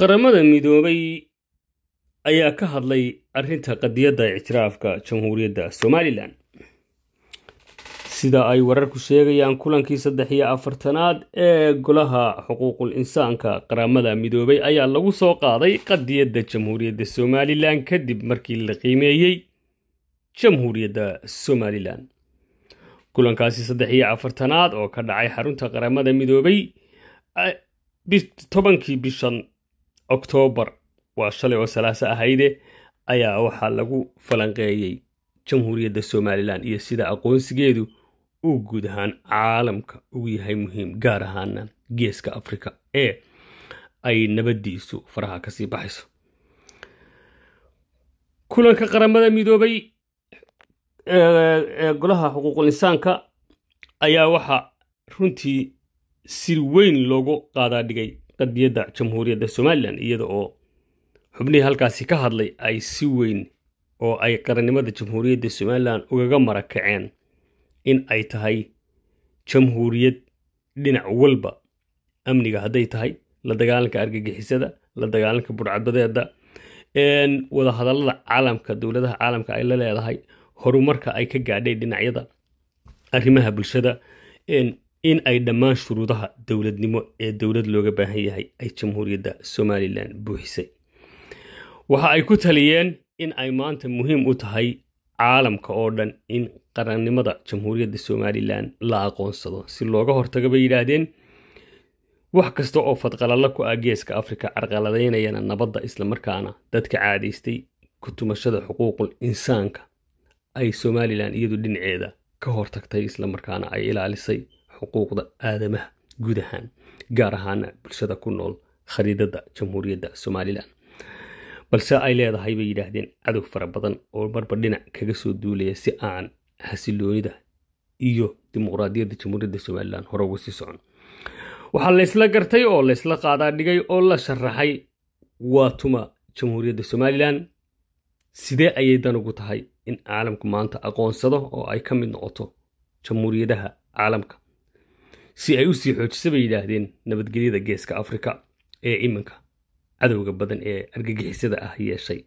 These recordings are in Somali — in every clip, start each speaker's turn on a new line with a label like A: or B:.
A: qaramada midoobay ayaa ka hadlay arrinta qadiyadda ictiraafka jamhuuriyadda somalilan sida ay wararku sheegayaan kulankii saddex iyo afartanaad ee golaha xuquuqul insaanka qaramada midoobay ayaa lagu soo qaaday qadiyadda jamhuuriyadda somalilan kadib markii la qiimeeyey jamhuuriyadda somalilan kulankaasi saddex iyo afartanaad oo ka dhacay xarunta qaramada midoobay tobankii bishan oktoobar waa shalay oo salaase ahayde ayaa waxaa lagu falanqeeyey jamhuuriyadda somalilan iyo sida aqoonsigeedu uu guud ahaan caalamka ugu yahay muhiim gaar ahaana geeska afrika ee ay nabaddiisu faraha kasii baxayso kulanka qaramada midoobay ee golaha xuquuqul insaanka ayaa waxaa runtii sir weyn loogu qaadaa dhigay qadiyadda jamhuuriyadda somalilan iyada oo xubnihii halkaasi ka hadlay ay si weyn oo ay qarannimada jamhuuriyadda somalilan ugaga mara kaceen in ay tahay jamhuuriyad dhinac walba amniga hadday tahay la dagaalanka argagixisada la dagaalanka budhcadbadeeda wadahadallada caalamka dowladaha caalamka ay la leedahay horumarka ay ka gaadhay dhinacyada arrimaha bulshada in ay dhammaan shuruudaha dowladnimo ee dowlad looga baahan yahay ay jamhuuriyadda somalilan buuxisay waxa ay ku taliyeen in ay maanta muhiim u tahay caalamka oo dhan in qarannimada jamhuuriyadda somalilan la aqoonsado si looga hortago bay yidhaahdeen wax kasta oo fadqalala ku ah geeska afrika carqaladaynayana nabadda islamarkaana dadka caadaystay ku tumashada xuquuqul insaanka ay somalilan iyadu dhinaceeda ka hortagtay islamarkaana ay ilaalisay xuquuqda aadamaha guud ahaan gaar ahaana bulshada ku nool khariidada jamhuuriyadda somalilan balse ay leedahay bay yidhaahdeen cadow fara badan oo marba dhinac kaga soo duulaya si aan xasiloonida iyo dimuqraadiyadda jamhuuriyadda somalilan hore uga sii socon waxaa laysla gartay oo laysla qaadaa dhigay oo la sharaxay waa jamhuuriyadda somalilan sidee ayay dan ugu tahay in caalamku maanta aqoonsado oo ay ka mid noqoto jamhuuriyadaha caalamka si ay u sii xoojisa bay yidhaahdeen nabadgelyada geeska afrika ee iminka cadowga badan ee argagixisada ah yeeshay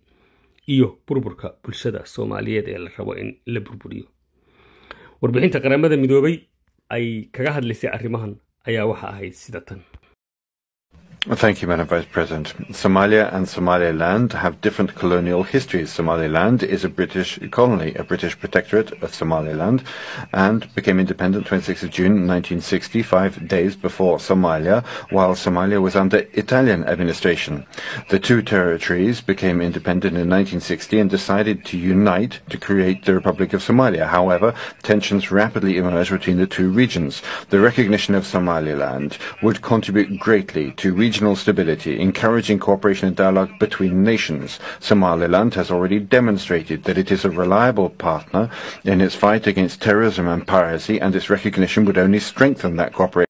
A: iyo burburka bulshada soomaaliyeed ee la rabo in la burburiyo warbixinta qaramada midoobay ay kaga hadlaysay arrimahan ayaa waxa ahayd sida tan Thank you, Madam Vice President. Somalia and Somaliland have different colonial histories. Somaliland is a British colony, a British protectorate of Somaliland, and became independent 26 June 1960, five days before Somalia, while Somalia was under Italian administration. The two territories became independent in 1960 and decided to unite to create the Republic of Somalia. However, tensions rapidly emerged between the two regions. The recognition of Somaliland would contribute greatly to regional regional stability, encouraging cooperation and dialogue between nations. Somaliland has already demonstrated that it is a reliable partner in its fight against terrorism and piracy, and its recognition would only strengthen that cooperation.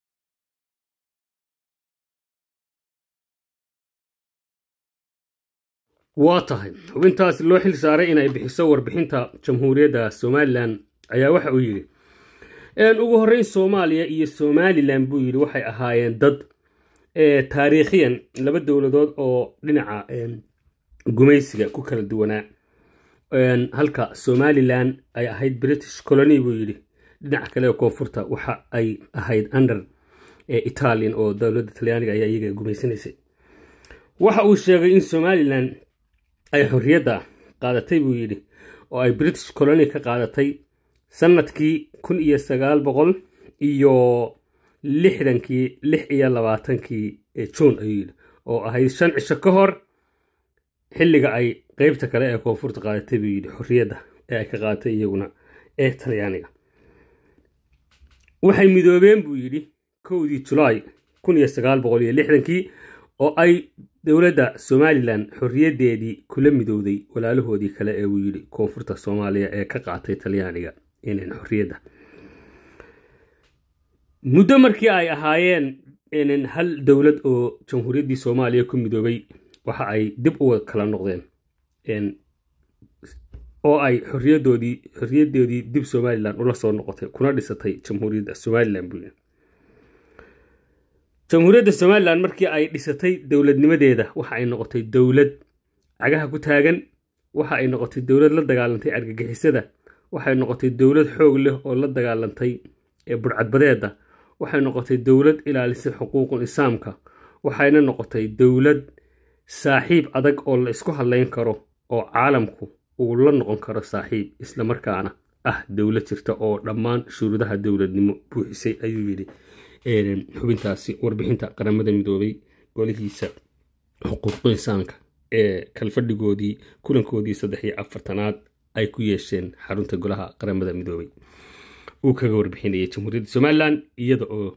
A: waa tahay xubintaasi loo xil saaray inay bixiso warbixinta jamhuuriyadda somalilan ayaa waxa uu yidhi ugu horreyn soomaaliya iyo somalilan buu yidhi waxay ahaayeen dad Eh, taariikhiyan laba dowladood oo dhinaca gumaysiga ku kala duwanaa halka somalilan ay ahayd british colony buu yidhi dhinaca kale koonfurta waxa ay ahayd under eh, italian oo dowladda talyaaniga ayaa iyaga gumaysanaysay waxa uu sheegay in somalilan ay xorriyadda qaadatay buu yidhi oo ay british colony ka qaadatay sannadkii kun iyo sagaal boqol iyo lixdankii lix iyo labaatankii juun ayuu yidhi oo ahayd shan cisho ka hor xilliga ay qeybta kale ee koonfurta qaadatay buu yidhi xorriyadda ee ay ka qaadatay iyaguna ee talyaaniga waxay midoobeen buu yidhi kowdii julaay kun iyo sagaal boqol iyo lixdankii oo ay dowladda somalilan xorriyaddeedii kula midowday walaalahoodii kale ee uu yidhi koonfurta soomaaliya ee ka qaatay talyaaniga inaan xorriyadda muddo markii ay ahaayeen hal dowlad oo jamhuuriyaddii soomaaliya ku midoobay waxa ay dib u kala noqdeen oo ay xoriyadoodii xorriyadoodii dib somalilan ula soo noqotay kuna dhisatay jamhuuriyadda somalilan buuya jamhuuriyadda somalilan markii ay dhisatay dowladnimadeeda waxa ay noqotay dowlad cagaha ku taagan waxa ay noqotay dowlad la dagaalantay argagixisada waxay noqotay dowlad xoog leh oo la dagaalantay ee budhcadbadeeda waxay noqotay dowlad ilaalisa xuquuqul islaamka waxayna noqotay dowlad saaxiib adag oo la isku hadlayn karo oo caalamku uu la noqon karo saaxiib isla markaana ah dowlad jirta oo dhammaan shuruudaha dowladnimo buuxisay ayuu yidhi xubintaasi warbixinta qaramada midoobay golihiisa xuquuqul islaamka ee kalfadhigoodii kulankoodii saddex iyo afartanaad ay ku yeesheen xarunta golaha qaramada midoobay uu kaga warbixinaya jamhuuriyadda somalilan iyada oo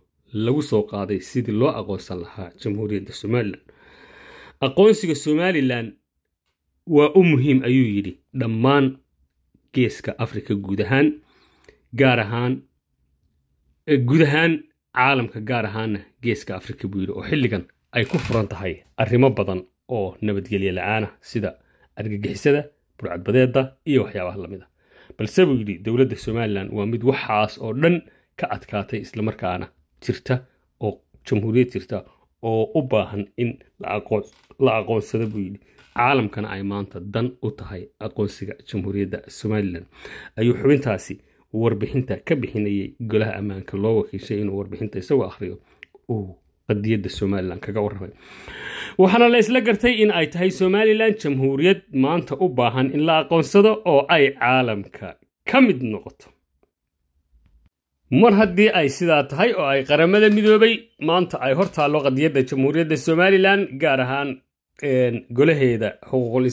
A: lagu soo qaaday sidii loo aqoonsan lahaa jamhuuriyadda somalilan aqoonsiga somalilan waa u muhiim ayuu yidhi dhammaan geeska afrika guud ahaan gaar ahaan eh, guud ahaan caalamka gaar ahaanna geeska afrika buu yidhi oo xilligan ay ku furan tahay arrimo badan oo nabadgelya la-aana sida argagixisada burcadbadeedda iyo waxyaabaha lamid a ah balse buu yidhi dowladda somalilan waa mid waxaas oo dhan ka adkaatay islamarkaana jirta oo jamhuuriyad jirta oo u baahan in la aqoonsado buu yidhi caalamkana ay maanta dan u tahay aqoonsiga jamhuuriyadda somalilan ayuu xubintaasi warbixinta ka bixinayay golaha ammaanka loo wakiishay inuu warbixinta isagoo akhriyo uu qadiyadda somalilan kaga waramay waxaana la isla gartay in ay tahay somalilan jamhuuriyad maanta u baahan in la aqoonsado oo ay caalamka ka mid noqoto mar haddii ay sidaa tahay oo ay qaramada midoobay maanta ay hor taallo qadiyadda jamhuuriyadda somalilan gaar ahaan golaheeda xuquuqul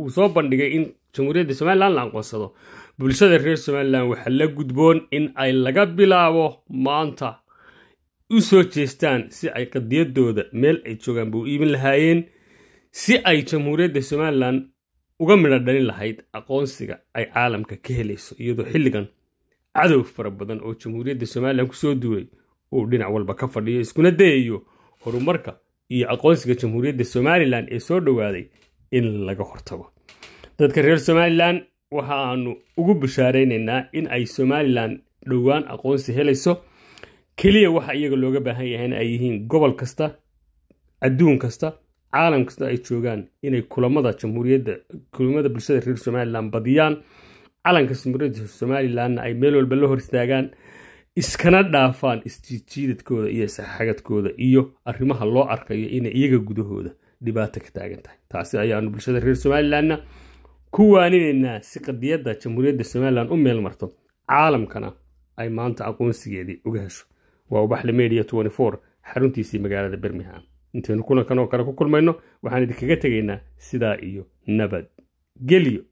A: uu soo bandhigay in jamhuuriyadda somalilan la aqoonsado bulshada reer somalilan waxaa la gudboon in ay laga bilaabo maanta u soo jeestaan si ay qadiyadooda meel ay joogaan bay u iibin lahaayeen si ay jamhuuriyadda somalilan uga midha dhalin lahayd aqoonsiga ay caalamka ka helayso iyadoo xilligan cadow fara badan oo jamhuuriyadda somalilan kusoo duway uu dhinac walba ka fadhiyo iskuna dayayo horumarka iyo aqoonsiga jamhuuriyadda somalilan ee soo dhowaaday in laga hortago dadka reer somalilan waxa aanu ugu bishaaraynaynaa in ay somalilan dhowaan aqoonsi helayso keliya waxa iyaga looga baahan yahayna ay yihiin gobol kasta adduun kasta caalam kasta ay joogaan inay kulamada jamhuuriyadda kulamada bulshada reer somalilan badiyaan calanka jamhuuriyadda somalilanna ay meel walba la hor istaagaan iskana dhaafaan isjiidjiidadkooda iyo saxagadkooda iyo arrimaha loo arkayo inay iyaga gudahooda dhibaato ka taagan tahay taasi ayaanu bulshada reer somalilanna ku waaninaynaa si qadiyadda jamhuuriyadda somalilan u meel marto caalamkana ay maanta aqoonsigeedii uga hesho waa ubaxle media xaruntiisii magaalada birmingham intaynu kulankan oo kale ku kulmayno waxaan idinkaga tegaynaa sidaa iyo nabad gelyo